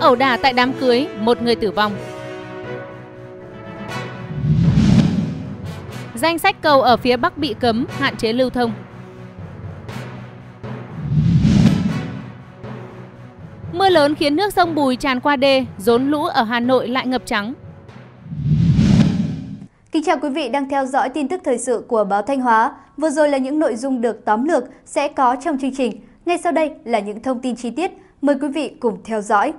Ẩu đả tại đám cưới, một người tử vong. Danh sách cầu ở phía Bắc bị cấm, hạn chế lưu thông. mưa lớn khiến nước sông Bùi tràn qua đê, rốn lũ ở Hà Nội lại ngập trắng. Kính chào quý vị đang theo dõi tin tức thời sự của báo Thanh Hóa. Vừa rồi là những nội dung được tóm lược sẽ có trong chương trình. Ngay sau đây là những thông tin chi tiết. Mời quý vị cùng theo dõi.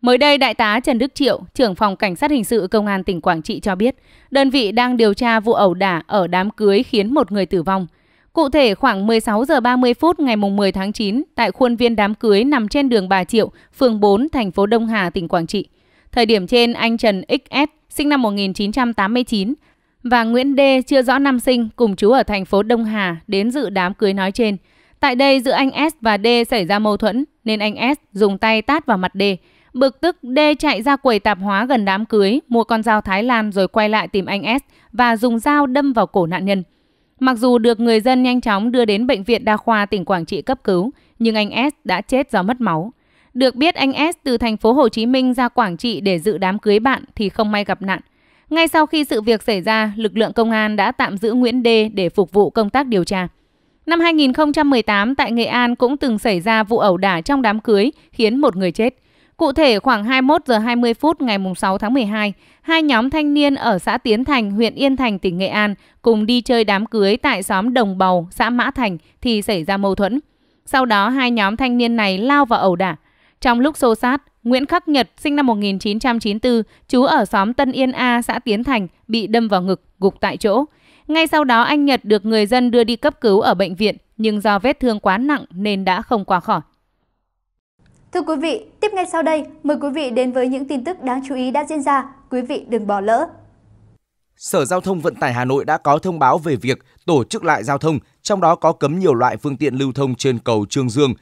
Mới đây, Đại tá Trần Đức Triệu, trưởng phòng Cảnh sát Hình sự Công an tỉnh Quảng Trị cho biết, đơn vị đang điều tra vụ ẩu đả ở đám cưới khiến một người tử vong. Cụ thể, khoảng 16 giờ 30 phút ngày 10 tháng 9, tại khuôn viên đám cưới nằm trên đường Bà Triệu, phường 4, thành phố Đông Hà, tỉnh Quảng Trị. Thời điểm trên, anh Trần XS, sinh năm 1989, và Nguyễn D, chưa rõ năm sinh, cùng chú ở thành phố Đông Hà, đến dự đám cưới nói trên. Tại đây, giữa anh S và D xảy ra mâu thuẫn, nên anh S dùng tay tát vào mặt D. Bực tức, D chạy ra quầy tạp hóa gần đám cưới, mua con dao Thái Lan rồi quay lại tìm anh S và dùng dao đâm vào cổ nạn nhân. Mặc dù được người dân nhanh chóng đưa đến bệnh viện đa khoa tỉnh Quảng Trị cấp cứu, nhưng anh S đã chết do mất máu. Được biết anh S từ thành phố Hồ Chí Minh ra Quảng Trị để dự đám cưới bạn thì không may gặp nạn. Ngay sau khi sự việc xảy ra, lực lượng công an đã tạm giữ Nguyễn D để phục vụ công tác điều tra. Năm 2018 tại Nghệ An cũng từng xảy ra vụ ẩu đả trong đám cưới khiến một người chết. Cụ thể khoảng 21 giờ 20 phút ngày 6 tháng 12, hai nhóm thanh niên ở xã Tiến Thành, huyện Yên Thành, tỉnh Nghệ An cùng đi chơi đám cưới tại xóm Đồng Bầu, xã Mã Thành thì xảy ra mâu thuẫn. Sau đó hai nhóm thanh niên này lao vào ẩu đả. Trong lúc xô sát, Nguyễn Khắc Nhật sinh năm 1994, trú ở xóm Tân Yên A, xã Tiến Thành, bị đâm vào ngực, gục tại chỗ. Ngay sau đó anh Nhật được người dân đưa đi cấp cứu ở bệnh viện, nhưng do vết thương quá nặng nên đã không qua khỏi. Thưa quý vị, tiếp ngay sau đây, mời quý vị đến với những tin tức đáng chú ý đã diễn ra. Quý vị đừng bỏ lỡ. Sở Giao thông Vận tải Hà Nội đã có thông báo về việc tổ chức lại giao thông, trong đó có cấm nhiều loại phương tiện lưu thông trên cầu Trương Dương.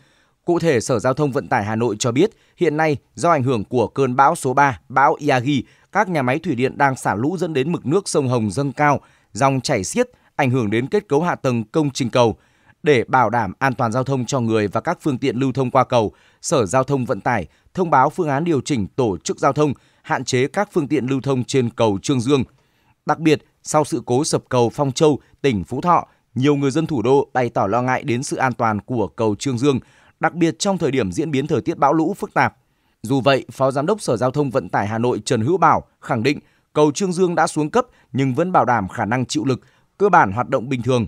Cụ thể, Sở Giao thông Vận tải Hà Nội cho biết, hiện nay do ảnh hưởng của cơn bão số 3, bão Yagi, các nhà máy thủy điện đang xả lũ dẫn đến mực nước sông Hồng dâng cao, dòng chảy xiết, ảnh hưởng đến kết cấu hạ tầng công trình cầu – để bảo đảm an toàn giao thông cho người và các phương tiện lưu thông qua cầu, Sở Giao thông Vận tải thông báo phương án điều chỉnh tổ chức giao thông, hạn chế các phương tiện lưu thông trên cầu Trương Dương. Đặc biệt, sau sự cố sập cầu Phong Châu, tỉnh Phú Thọ, nhiều người dân thủ đô bày tỏ lo ngại đến sự an toàn của cầu Trương Dương, đặc biệt trong thời điểm diễn biến thời tiết bão lũ phức tạp. Dù vậy, Phó Giám đốc Sở Giao thông Vận tải Hà Nội Trần Hữu Bảo khẳng định cầu Trương Dương đã xuống cấp nhưng vẫn bảo đảm khả năng chịu lực, cơ bản hoạt động bình thường.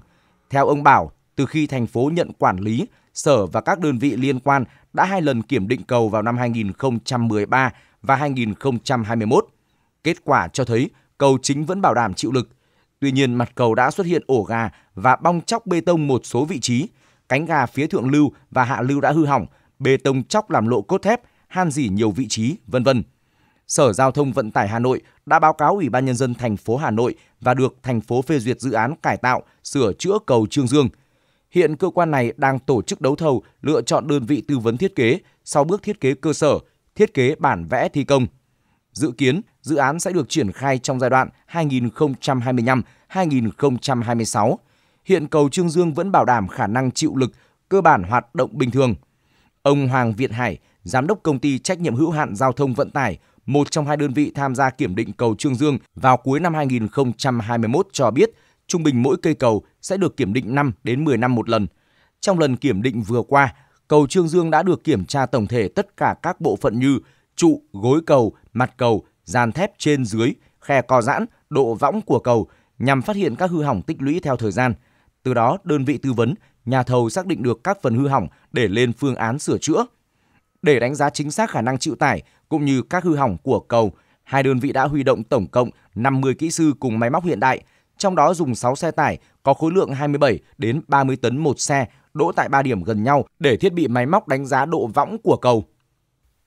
Theo ông Bảo, từ khi thành phố nhận quản lý, Sở và các đơn vị liên quan đã hai lần kiểm định cầu vào năm 2013 và 2021. Kết quả cho thấy cầu chính vẫn bảo đảm chịu lực. Tuy nhiên, mặt cầu đã xuất hiện ổ gà và bong chóc bê tông một số vị trí. Cánh gà phía thượng lưu và hạ lưu đã hư hỏng, bê tông chóc làm lộ cốt thép, han dỉ nhiều vị trí, vân vân. Sở Giao thông Vận tải Hà Nội đã báo cáo Ủy ban nhân dân thành phố Hà Nội và được thành phố phê duyệt dự án cải tạo, sửa chữa cầu Trương Dương. Hiện cơ quan này đang tổ chức đấu thầu lựa chọn đơn vị tư vấn thiết kế sau bước thiết kế cơ sở, thiết kế bản vẽ thi công. Dự kiến, dự án sẽ được triển khai trong giai đoạn 2025-2026. Hiện cầu Trương Dương vẫn bảo đảm khả năng chịu lực, cơ bản hoạt động bình thường. Ông Hoàng Việt Hải, giám đốc công ty trách nhiệm hữu hạn giao thông vận tải, một trong hai đơn vị tham gia kiểm định cầu Trương Dương vào cuối năm 2021 cho biết – trung bình mỗi cây cầu sẽ được kiểm định 5 đến 10 năm một lần. Trong lần kiểm định vừa qua, cầu Trương Dương đã được kiểm tra tổng thể tất cả các bộ phận như trụ, gối cầu, mặt cầu, dàn thép trên dưới, khe co giãn, độ võng của cầu nhằm phát hiện các hư hỏng tích lũy theo thời gian. Từ đó, đơn vị tư vấn, nhà thầu xác định được các phần hư hỏng để lên phương án sửa chữa. Để đánh giá chính xác khả năng chịu tải cũng như các hư hỏng của cầu, hai đơn vị đã huy động tổng cộng 50 kỹ sư cùng máy móc hiện đại – trong đó dùng 6 xe tải có khối lượng 27 đến 30 tấn một xe đỗ tại 3 điểm gần nhau để thiết bị máy móc đánh giá độ võng của cầu.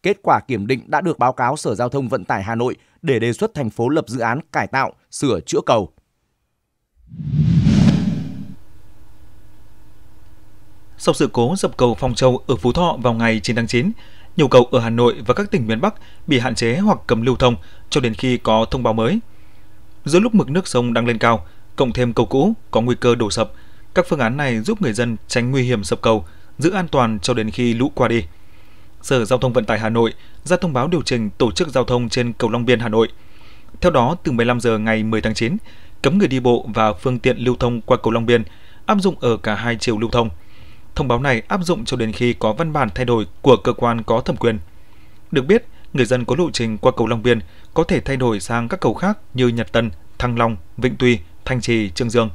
Kết quả kiểm định đã được báo cáo Sở Giao thông Vận tải Hà Nội để đề xuất thành phố lập dự án cải tạo, sửa chữa cầu. Sau sự cố dập cầu Phong Châu ở Phú Thọ vào ngày 9 tháng 9, nhiều cầu ở Hà Nội và các tỉnh miền Bắc bị hạn chế hoặc cấm lưu thông cho đến khi có thông báo mới – giữa lúc mực nước sông đang lên cao, cộng thêm cầu cũ có nguy cơ đổ sập, các phương án này giúp người dân tránh nguy hiểm sập cầu, giữ an toàn cho đến khi lũ qua đi. Sở Giao thông Vận tải Hà Nội ra thông báo điều chỉnh tổ chức giao thông trên cầu Long Biên Hà Nội. Theo đó, từ 15 giờ ngày 10 tháng 9, cấm người đi bộ và phương tiện lưu thông qua cầu Long Biên áp dụng ở cả hai chiều lưu thông. Thông báo này áp dụng cho đến khi có văn bản thay đổi của cơ quan có thẩm quyền. Được biết, người dân có lộ trình qua cầu Long Biên có thể thay đổi sang các cầu khác như Nhật Tân, Thăng Long, Vĩnh Tuy, Thanh Trì, Trương Dương.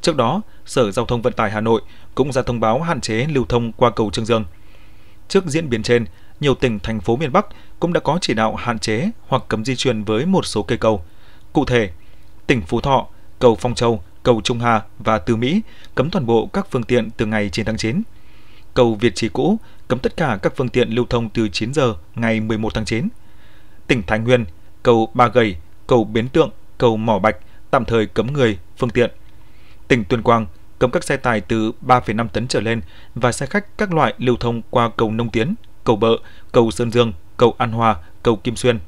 Trước đó, Sở Giao thông Vận tải Hà Nội cũng ra thông báo hạn chế lưu thông qua cầu Trương Dương. Trước diễn biến trên, nhiều tỉnh thành phố miền Bắc cũng đã có chỉ đạo hạn chế hoặc cấm di chuyển với một số cây cầu. Cụ thể, tỉnh Phú Thọ, cầu Phong Châu, cầu Trung Hà và Từ Mỹ cấm toàn bộ các phương tiện từ ngày 9 tháng 9. Cầu Việt Trì cũ cấm tất cả các phương tiện lưu thông từ 9 giờ ngày 11 tháng 9. Tỉnh Thái Nguyên, cầu Ba Gầy, cầu Bến Tượng, cầu Mỏ Bạch tạm thời cấm người, phương tiện. Tỉnh Tuyên Quang cấm các xe tải từ 3,5 tấn trở lên và xe khách các loại lưu thông qua cầu Nông Tiến, cầu Bợ, cầu Sơn Dương, cầu An Hòa, cầu Kim Xuyên.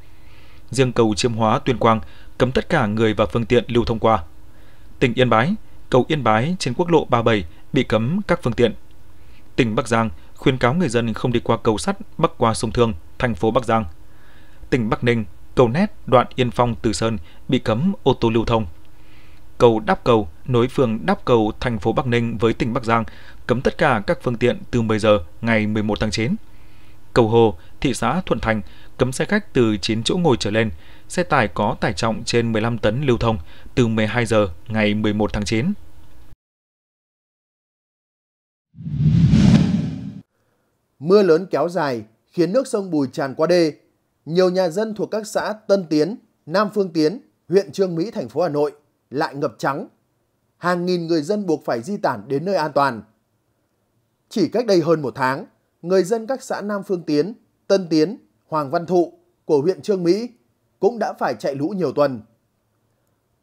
Riêng cầu Chiêm Hóa Tuyên Quang cấm tất cả người và phương tiện lưu thông qua. Tỉnh Yên Bái, cầu Yên Bái trên quốc lộ 37 bị cấm các phương tiện. Tỉnh Bắc Giang khuyên cáo người dân không đi qua cầu sắt bắc qua sông Thương, thành phố Bắc Giang. Tỉnh Bắc Ninh, cầu nét đoạn Yên Phong Từ Sơn bị cấm ô tô lưu thông. Cầu Đáp Cầu nối phường Đáp Cầu thành phố Bắc Ninh với tỉnh Bắc Giang cấm tất cả các phương tiện từ 10 giờ ngày 11 tháng 9. Cầu Hồ, thị xã Thuận Thành cấm xe khách từ 9 chỗ ngồi trở lên, xe tải có tải trọng trên 15 tấn lưu thông từ 12 giờ ngày 11 tháng 9. Mưa lớn kéo dài khiến nước sông Bùi tràn qua đê. Nhiều nhà dân thuộc các xã Tân Tiến, Nam Phương Tiến, huyện Trương Mỹ, thành phố Hà Nội lại ngập trắng. Hàng nghìn người dân buộc phải di tản đến nơi an toàn. Chỉ cách đây hơn một tháng, người dân các xã Nam Phương Tiến, Tân Tiến, Hoàng Văn Thụ của huyện Trương Mỹ cũng đã phải chạy lũ nhiều tuần.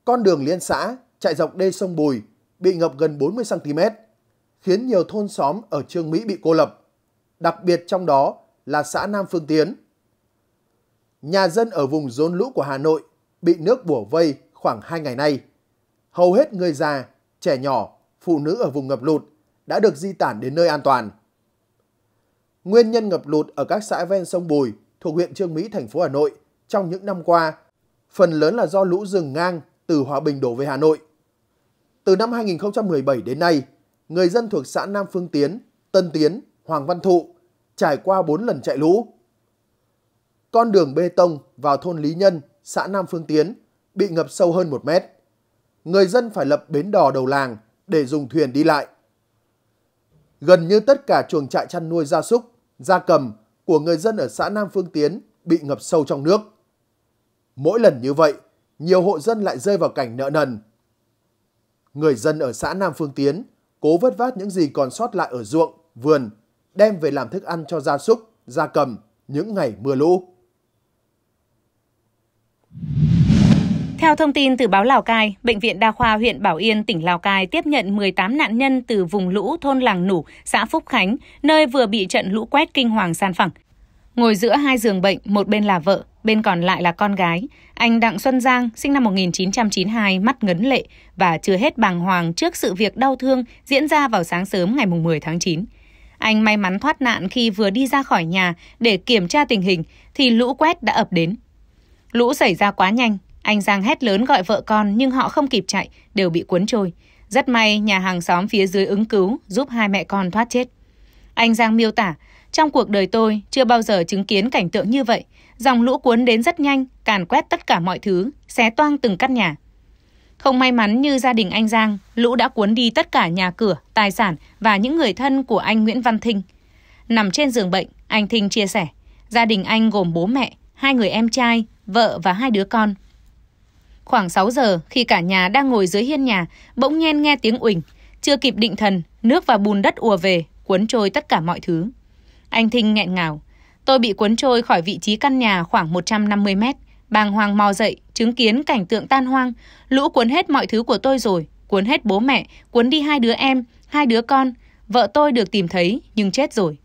Con đường liên xã chạy dọc đê sông Bùi bị ngập gần 40cm, khiến nhiều thôn xóm ở Trương Mỹ bị cô lập đặc biệt trong đó là xã Nam Phương Tiến. Nhà dân ở vùng rốn lũ của Hà Nội bị nước bủa vây khoảng 2 ngày nay. Hầu hết người già, trẻ nhỏ, phụ nữ ở vùng ngập lụt đã được di tản đến nơi an toàn. Nguyên nhân ngập lụt ở các xã ven sông Bùi thuộc huyện Trương Mỹ, thành phố Hà Nội trong những năm qua phần lớn là do lũ rừng ngang từ Hòa Bình đổ về Hà Nội. Từ năm 2017 đến nay, người dân thuộc xã Nam Phương Tiến, Tân Tiến, Hoàng Văn Thụ trải qua 4 lần chạy lũ. Con đường bê tông vào thôn Lý Nhân, xã Nam Phương Tiến bị ngập sâu hơn 1 mét. Người dân phải lập bến đò đầu làng để dùng thuyền đi lại. Gần như tất cả chuồng trại chăn nuôi gia súc, gia cầm của người dân ở xã Nam Phương Tiến bị ngập sâu trong nước. Mỗi lần như vậy, nhiều hộ dân lại rơi vào cảnh nợ nần. Người dân ở xã Nam Phương Tiến cố vất vát những gì còn sót lại ở ruộng, vườn đem về làm thức ăn cho gia súc, gia cầm những ngày mưa lũ. Theo thông tin từ báo Lào Cai, Bệnh viện Đa khoa huyện Bảo Yên, tỉnh Lào Cai tiếp nhận 18 nạn nhân từ vùng lũ thôn Làng Nủ, xã Phúc Khánh, nơi vừa bị trận lũ quét kinh hoàng san phẳng. Ngồi giữa hai giường bệnh, một bên là vợ, bên còn lại là con gái. Anh Đặng Xuân Giang, sinh năm 1992, mắt ngấn lệ và chưa hết bàng hoàng trước sự việc đau thương diễn ra vào sáng sớm ngày 10 tháng 9. Anh may mắn thoát nạn khi vừa đi ra khỏi nhà để kiểm tra tình hình thì lũ quét đã ập đến. Lũ xảy ra quá nhanh, anh Giang hét lớn gọi vợ con nhưng họ không kịp chạy, đều bị cuốn trôi. Rất may nhà hàng xóm phía dưới ứng cứu giúp hai mẹ con thoát chết. Anh Giang miêu tả, trong cuộc đời tôi chưa bao giờ chứng kiến cảnh tượng như vậy. Dòng lũ cuốn đến rất nhanh, càn quét tất cả mọi thứ, xé toang từng căn nhà. Không may mắn như gia đình anh Giang, lũ đã cuốn đi tất cả nhà cửa, tài sản và những người thân của anh Nguyễn Văn Thinh. Nằm trên giường bệnh, anh Thinh chia sẻ, gia đình anh gồm bố mẹ, hai người em trai, vợ và hai đứa con. Khoảng 6 giờ, khi cả nhà đang ngồi dưới hiên nhà, bỗng nhiên nghe tiếng uỳnh, chưa kịp định thần, nước và bùn đất ùa về, cuốn trôi tất cả mọi thứ. Anh Thinh nghẹn ngào, tôi bị cuốn trôi khỏi vị trí căn nhà khoảng 150 mét, bàng hoàng mò dậy chứng kiến cảnh tượng tan hoang, lũ cuốn hết mọi thứ của tôi rồi, cuốn hết bố mẹ, cuốn đi hai đứa em, hai đứa con, vợ tôi được tìm thấy nhưng chết rồi.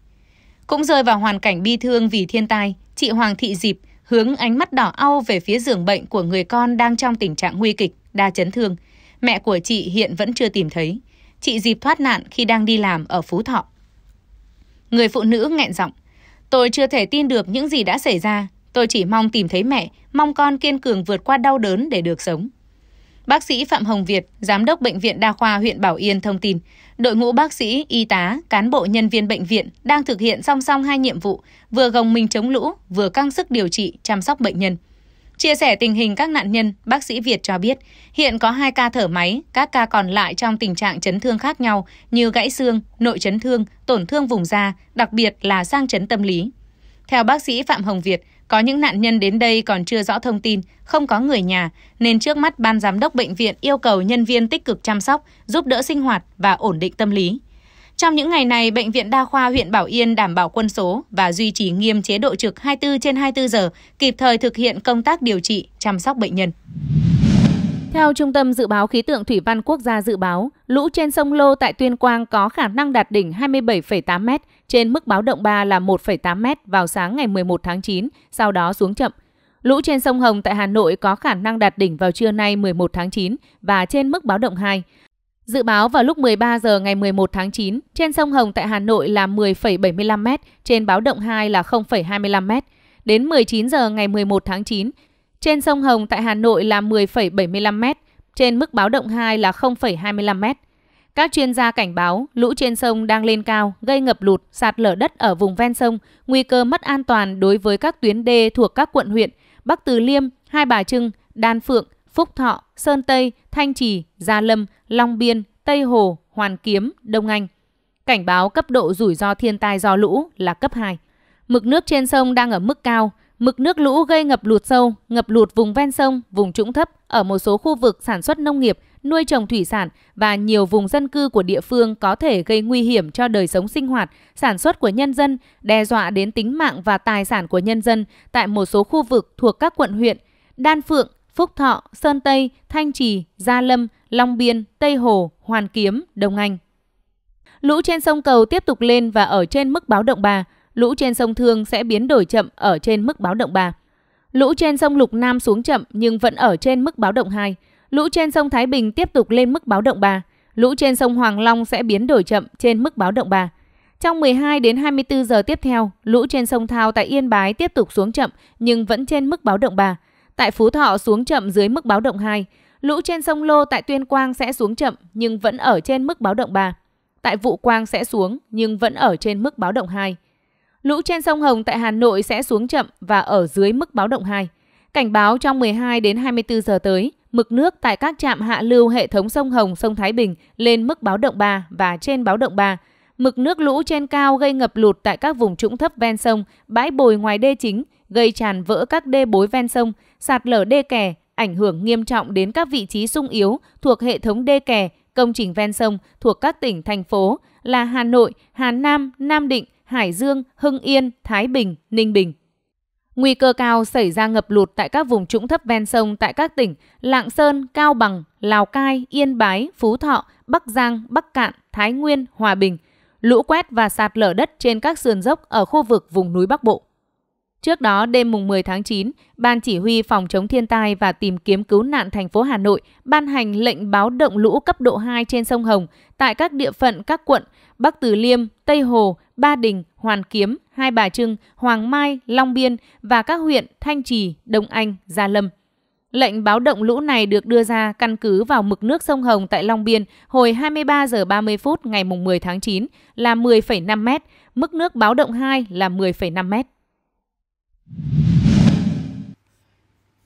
Cũng rơi vào hoàn cảnh bi thương vì thiên tai, chị Hoàng Thị Dịp hướng ánh mắt đỏ au về phía giường bệnh của người con đang trong tình trạng nguy kịch, đa chấn thương. Mẹ của chị hiện vẫn chưa tìm thấy. Chị Dịp thoát nạn khi đang đi làm ở Phú Thọ. Người phụ nữ nghẹn giọng. Tôi chưa thể tin được những gì đã xảy ra. Tôi chỉ mong tìm thấy mẹ, mong con kiên cường vượt qua đau đớn để được sống. Bác sĩ Phạm Hồng Việt, Giám đốc Bệnh viện Đa khoa huyện Bảo Yên thông tin, đội ngũ bác sĩ, y tá, cán bộ nhân viên bệnh viện đang thực hiện song song hai nhiệm vụ, vừa gồng mình chống lũ, vừa căng sức điều trị, chăm sóc bệnh nhân. Chia sẻ tình hình các nạn nhân, bác sĩ Việt cho biết hiện có 2 ca thở máy, các ca còn lại trong tình trạng chấn thương khác nhau như gãy xương, nội chấn thương, tổn thương vùng da, đặc biệt là sang chấn tâm lý. Theo bác sĩ Phạm Hồng Việt, có những nạn nhân đến đây còn chưa rõ thông tin, không có người nhà, nên trước mắt ban giám đốc bệnh viện yêu cầu nhân viên tích cực chăm sóc, giúp đỡ sinh hoạt và ổn định tâm lý. Trong những ngày này, Bệnh viện Đa khoa huyện Bảo Yên đảm bảo quân số và duy trì nghiêm chế độ trực 24 trên 24 giờ, kịp thời thực hiện công tác điều trị, chăm sóc bệnh nhân. Theo Trung tâm Dự báo Khí tượng Thủy văn Quốc gia dự báo, lũ trên sông Lô tại Tuyên Quang có khả năng đạt đỉnh 27,8 m, trên mức báo động 3 là 1,8 m vào sáng ngày 11 tháng 9, sau đó xuống chậm. Lũ trên sông Hồng tại Hà Nội có khả năng đạt đỉnh vào trưa nay 11 tháng 9 và trên mức báo động 2. Dự báo vào lúc 13 giờ ngày 11 tháng 9, trên sông Hồng tại Hà Nội là 10,75 m, trên báo động 2 là 0,25 m. Đến 19 giờ ngày 11 tháng 9, trên sông Hồng tại Hà Nội là 10,75 m, trên mức báo động 2 là 0,25 m. Các chuyên gia cảnh báo lũ trên sông đang lên cao, gây ngập lụt, sạt lở đất ở vùng ven sông, nguy cơ mất an toàn đối với các tuyến đê thuộc các quận huyện Bắc Từ Liêm, Hai Bà Trưng, Đan Phượng, Phúc Thọ, Sơn Tây, Thanh Trì, Gia Lâm, Long Biên, Tây Hồ, Hoàn Kiếm, Đông Anh. Cảnh báo cấp độ rủi ro thiên tai do lũ là cấp 2. Mực nước trên sông đang ở mức cao, Mực nước lũ gây ngập lụt sâu, ngập lụt vùng ven sông, vùng trũng thấp ở một số khu vực sản xuất nông nghiệp, nuôi trồng thủy sản và nhiều vùng dân cư của địa phương có thể gây nguy hiểm cho đời sống sinh hoạt, sản xuất của nhân dân, đe dọa đến tính mạng và tài sản của nhân dân tại một số khu vực thuộc các quận huyện Đan Phượng, Phúc Thọ, Sơn Tây, Thanh Trì, Gia Lâm, Long Biên, Tây Hồ, Hoàn Kiếm, Đông Anh. Lũ trên sông cầu tiếp tục lên và ở trên mức báo động 3, lũ trên sông Thương sẽ biến đổi chậm ở trên mức báo động 3. Lũ trên sông Lục Nam xuống chậm nhưng vẫn ở trên mức báo động 2. Lũ trên sông Thái Bình tiếp tục lên mức báo động 3. Lũ trên sông Hoàng Long sẽ biến đổi chậm trên mức báo động 3. Trong 12 đến 24 giờ tiếp theo, lũ trên sông Thao tại Yên Bái tiếp tục xuống chậm nhưng vẫn trên mức báo động 3. Tại Phú Thọ xuống chậm dưới mức báo động 2. Lũ trên sông Lô tại Tuyên Quang sẽ xuống chậm nhưng vẫn ở trên mức báo động 3. Tại Vũ Quang sẽ xuống nhưng vẫn ở trên mức báo động 2. Lũ trên sông Hồng tại Hà Nội sẽ xuống chậm và ở dưới mức báo động 2. Cảnh báo trong 12 đến 24 giờ tới, mực nước tại các trạm hạ lưu hệ thống sông Hồng, sông Thái Bình lên mức báo động 3 và trên báo động 3. Mực nước lũ trên cao gây ngập lụt tại các vùng trũng thấp ven sông, bãi bồi ngoài đê chính, gây tràn vỡ các đê bối ven sông, sạt lở đê kè, ảnh hưởng nghiêm trọng đến các vị trí sung yếu thuộc hệ thống đê kè, công trình ven sông thuộc các tỉnh, thành phố là Hà Nội, Hà Nam, Nam Định, Hải Dương, Hưng Yên, Thái Bình, Ninh Bình. Nguy cơ cao xảy ra ngập lụt tại các vùng trũng thấp ven sông tại các tỉnh Lạng Sơn, Cao Bằng, Lào Cai, Yên Bái, Phú Thọ, Bắc Giang, Bắc Cạn, Thái Nguyên, Hòa Bình, lũ quét và sạt lở đất trên các sườn dốc ở khu vực vùng núi Bắc Bộ. Trước đó, đêm mùng 10 tháng 9, Ban Chỉ huy Phòng chống thiên tai và tìm kiếm cứu nạn thành phố Hà Nội ban hành lệnh báo động lũ cấp độ 2 trên sông Hồng tại các địa phận các quận Bắc Từ Liêm, Tây Hồ, Ba Đình, Hoàn Kiếm, Hai Bà Trưng, Hoàng Mai, Long Biên và các huyện Thanh Trì, Đông Anh, Gia Lâm. Lệnh báo động lũ này được đưa ra căn cứ vào mực nước sông Hồng tại Long Biên hồi 23 giờ 30 phút ngày 10 tháng 9 là 10,5 m, mức nước báo động 2 là 10,5 m.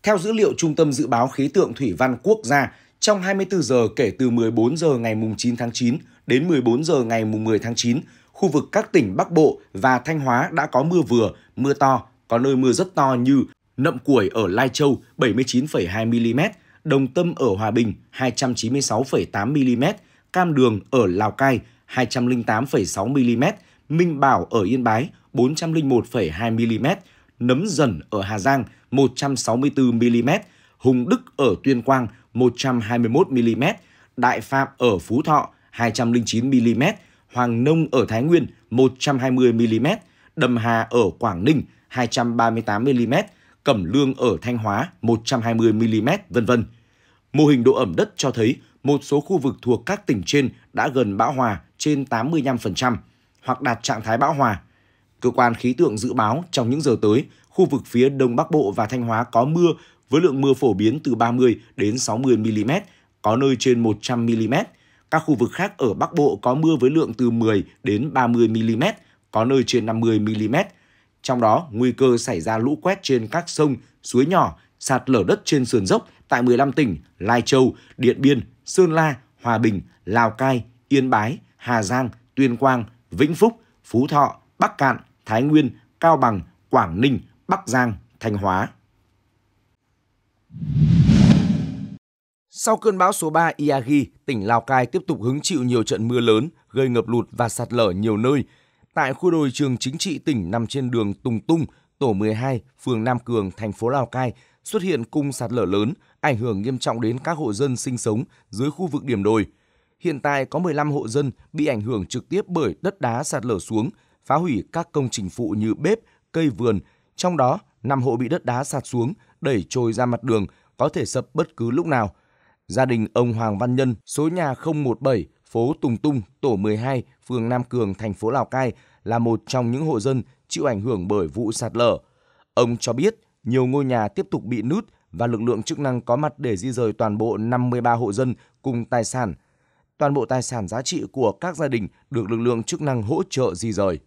Theo dữ liệu Trung tâm Dự báo Khí tượng Thủy văn Quốc gia, trong 24 giờ kể từ 14 giờ ngày 9 tháng 9 đến 14 giờ ngày 10 tháng 9, khu vực các tỉnh Bắc Bộ và Thanh Hóa đã có mưa vừa, mưa to, có nơi mưa rất to như Nậm Củi ở Lai Châu 79,2mm, Đồng Tâm ở Hòa Bình 296,8mm, Cam Đường ở Lào Cai 208,6mm, Minh Bảo ở Yên Bái 401,2mm, Nấm Dần ở Hà Giang 164mm, Hùng Đức ở Tuyên Quang 121mm, Đại Phạm ở Phú Thọ 209mm, Hoàng Nông ở Thái Nguyên 120mm, Đầm Hà ở Quảng Ninh 238mm, Cẩm Lương ở Thanh Hóa 120mm, vân vân. Mô hình độ ẩm đất cho thấy một số khu vực thuộc các tỉnh trên đã gần bão hòa trên 85% hoặc đạt trạng thái bão hòa. Cơ quan khí tượng dự báo trong những giờ tới, khu vực phía Đông Bắc Bộ và Thanh Hóa có mưa với lượng mưa phổ biến từ 30 đến 60 mm, có nơi trên 100 mm. Các khu vực khác ở Bắc Bộ có mưa với lượng từ 10 đến 30 mm, có nơi trên 50 mm. Trong đó, nguy cơ xảy ra lũ quét trên các sông, suối nhỏ, sạt lở đất trên sườn dốc tại 15 tỉnh Lai Châu, Điện Biên, Sơn La, Hòa Bình, Lào Cai, Yên Bái, Hà Giang, Tuyên Quang, Vĩnh Phúc, Phú Thọ, Bắc Cạn, Thái Nguyên, Cao Bằng, Quảng Ninh, Bắc Giang, Thanh Hóa. Sau cơn bão số 3 Iagi, tỉnh Lào Cai tiếp tục hứng chịu nhiều trận mưa lớn, gây ngập lụt và sạt lở nhiều nơi. Tại khu đồi trường chính trị tỉnh nằm trên đường Tùng Tung, tổ 12, phường Nam Cường, thành phố Lào Cai, xuất hiện cung sạt lở lớn, ảnh hưởng nghiêm trọng đến các hộ dân sinh sống dưới khu vực điểm đồi. Hiện tại có 15 hộ dân bị ảnh hưởng trực tiếp bởi đất đá sạt lở xuống, phá hủy các công trình phụ như bếp, cây vườn, trong đó 5 hộ bị đất đá sạt xuống, đẩy trôi ra mặt đường, có thể sập bất cứ lúc nào. Gia đình ông Hoàng Văn Nhân, số nhà 017, phố Tùng Tung, tổ 12, phường Nam Cường, thành phố Lào Cai là một trong những hộ dân chịu ảnh hưởng bởi vụ sạt lở. Ông cho biết nhiều ngôi nhà tiếp tục bị nứt và lực lượng chức năng có mặt để di rời toàn bộ 53 hộ dân cùng tài sản. Toàn bộ tài sản giá trị của các gia đình được lực lượng chức năng hỗ trợ di rời.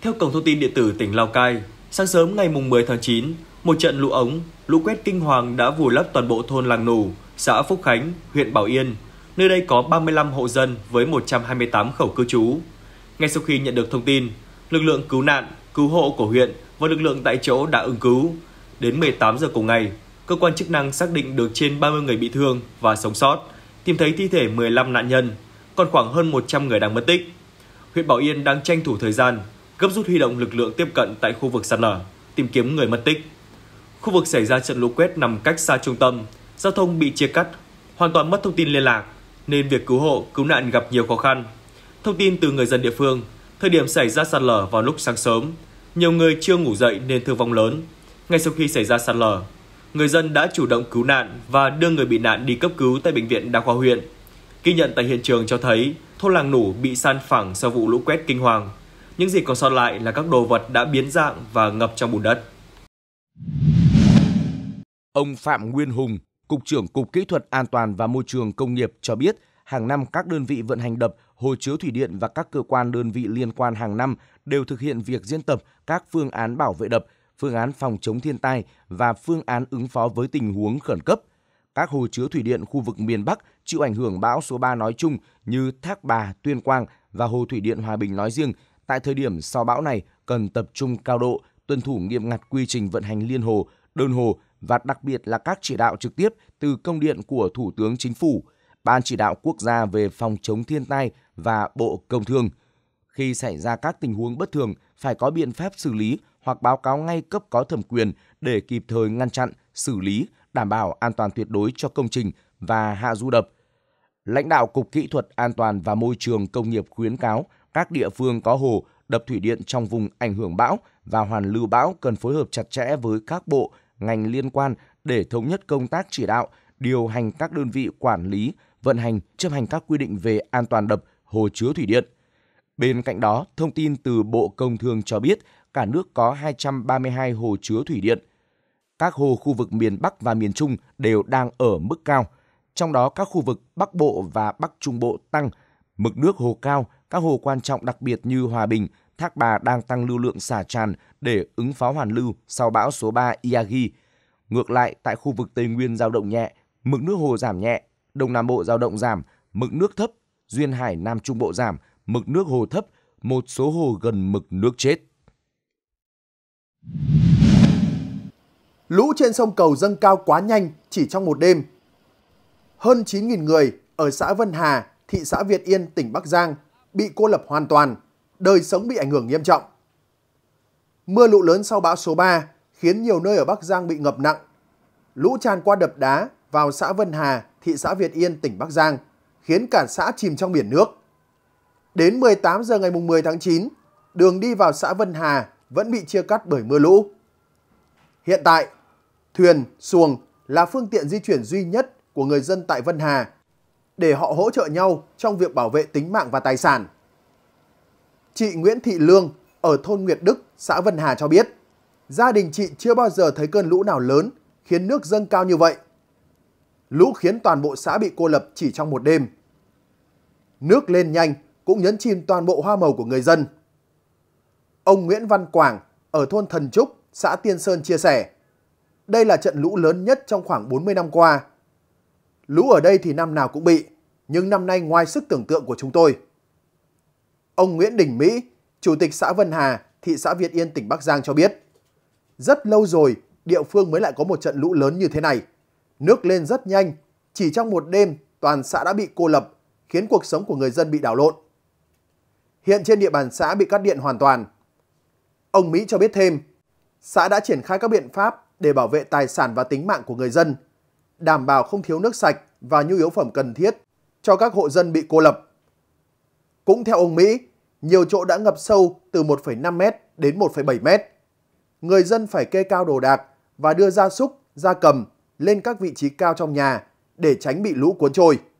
Theo Cổng Thông tin Điện tử tỉnh Lào Cai, sáng sớm ngày 10 tháng 9, một trận lũ ống, lũ quét kinh hoàng đã vùi lấp toàn bộ thôn Làng Nù, xã Phúc Khánh, huyện Bảo Yên. Nơi đây có 35 hộ dân với 128 khẩu cư trú. Ngay sau khi nhận được thông tin, lực lượng cứu nạn, cứu hộ của huyện và lực lượng tại chỗ đã ứng cứu. Đến 18 giờ cùng ngày, cơ quan chức năng xác định được trên 30 người bị thương và sống sót, tìm thấy thi thể 15 nạn nhân, còn khoảng hơn 100 người đang mất tích huyện Bảo Yên đang tranh thủ thời gian, gấp rút huy động lực lượng tiếp cận tại khu vực sạt lở, tìm kiếm người mất tích. Khu vực xảy ra trận lũ quét nằm cách xa trung tâm, giao thông bị chia cắt, hoàn toàn mất thông tin liên lạc, nên việc cứu hộ, cứu nạn gặp nhiều khó khăn. Thông tin từ người dân địa phương, thời điểm xảy ra sạt lở vào lúc sáng sớm, nhiều người chưa ngủ dậy nên thương vong lớn. Ngay sau khi xảy ra sạt lở, người dân đã chủ động cứu nạn và đưa người bị nạn đi cấp cứu tại bệnh viện đa khoa huyện. Ghi nhận tại hiện trường cho thấy thôn làng Nủ bị san phẳng sau vụ lũ quét kinh hoàng. Những gì còn sót lại là các đồ vật đã biến dạng và ngập trong bùn đất. Ông Phạm Nguyên Hùng, Cục trưởng Cục Kỹ thuật An toàn và Môi trường Công nghiệp cho biết, hàng năm các đơn vị vận hành đập, hồ chứa thủy điện và các cơ quan đơn vị liên quan hàng năm đều thực hiện việc diễn tập các phương án bảo vệ đập, phương án phòng chống thiên tai và phương án ứng phó với tình huống khẩn cấp – các hồ chứa thủy điện khu vực miền Bắc chịu ảnh hưởng bão số 3 nói chung như Thác Bà, Tuyên Quang và hồ thủy điện Hòa Bình nói riêng, tại thời điểm sau bão này cần tập trung cao độ, tuân thủ nghiêm ngặt quy trình vận hành liên hồ, đơn hồ và đặc biệt là các chỉ đạo trực tiếp từ công điện của Thủ tướng Chính phủ, Ban chỉ đạo quốc gia về phòng chống thiên tai và Bộ Công Thương. Khi xảy ra các tình huống bất thường, phải có biện pháp xử lý hoặc báo cáo ngay cấp có thẩm quyền để kịp thời ngăn chặn, xử lý đảm bảo an toàn tuyệt đối cho công trình và hạ du đập. Lãnh đạo Cục Kỹ thuật An toàn và Môi trường Công nghiệp khuyến cáo các địa phương có hồ, đập thủy điện trong vùng ảnh hưởng bão và hoàn lưu bão cần phối hợp chặt chẽ với các bộ, ngành liên quan để thống nhất công tác chỉ đạo, điều hành các đơn vị quản lý, vận hành, chấp hành các quy định về an toàn đập, hồ chứa thủy điện. Bên cạnh đó, thông tin từ Bộ Công Thương cho biết cả nước có 232 hồ chứa thủy điện, các hồ khu vực miền Bắc và miền Trung đều đang ở mức cao. Trong đó các khu vực Bắc Bộ và Bắc Trung Bộ tăng, mực nước hồ cao, các hồ quan trọng đặc biệt như Hòa Bình, Thác Bà đang tăng lưu lượng xả tràn để ứng phó hoàn lưu sau bão số 3 Yagi. Ngược lại, tại khu vực Tây Nguyên giao động nhẹ, mực nước hồ giảm nhẹ, Đông Nam Bộ giao động giảm, mực nước thấp, Duyên Hải Nam Trung Bộ giảm, mực nước hồ thấp, một số hồ gần mực nước chết lũ trên sông Cầu dâng cao quá nhanh chỉ trong một đêm. Hơn 9.000 người ở xã Vân Hà, thị xã Việt Yên, tỉnh Bắc Giang bị cô lập hoàn toàn, đời sống bị ảnh hưởng nghiêm trọng. Mưa lũ lớn sau bão số 3 khiến nhiều nơi ở Bắc Giang bị ngập nặng. Lũ tràn qua đập đá vào xã Vân Hà, thị xã Việt Yên, tỉnh Bắc Giang, khiến cả xã chìm trong biển nước. Đến 18 giờ ngày 10 tháng 9, đường đi vào xã Vân Hà vẫn bị chia cắt bởi mưa lũ. Hiện tại, thuyền, xuồng là phương tiện di chuyển duy nhất của người dân tại Vân Hà để họ hỗ trợ nhau trong việc bảo vệ tính mạng và tài sản. Chị Nguyễn Thị Lương ở thôn Nguyệt Đức, xã Vân Hà cho biết, gia đình chị chưa bao giờ thấy cơn lũ nào lớn khiến nước dâng cao như vậy. Lũ khiến toàn bộ xã bị cô lập chỉ trong một đêm. Nước lên nhanh cũng nhấn chìm toàn bộ hoa màu của người dân. Ông Nguyễn Văn Quảng ở thôn Thần Trúc, xã Tiên Sơn chia sẻ, đây là trận lũ lớn nhất trong khoảng 40 năm qua. Lũ ở đây thì năm nào cũng bị, nhưng năm nay ngoài sức tưởng tượng của chúng tôi. Ông Nguyễn Đình Mỹ, Chủ tịch xã Vân Hà, thị xã Việt Yên, tỉnh Bắc Giang cho biết. Rất lâu rồi, địa phương mới lại có một trận lũ lớn như thế này. Nước lên rất nhanh, chỉ trong một đêm toàn xã đã bị cô lập, khiến cuộc sống của người dân bị đảo lộn. Hiện trên địa bàn xã bị cắt điện hoàn toàn. Ông Mỹ cho biết thêm, xã đã triển khai các biện pháp để bảo vệ tài sản và tính mạng của người dân, đảm bảo không thiếu nước sạch và nhu yếu phẩm cần thiết cho các hộ dân bị cô lập. Cũng theo ông Mỹ, nhiều chỗ đã ngập sâu từ 1,5 mét đến 1,7 mét. Người dân phải kê cao đồ đạc và đưa gia súc, gia cầm lên các vị trí cao trong nhà để tránh bị lũ cuốn trôi.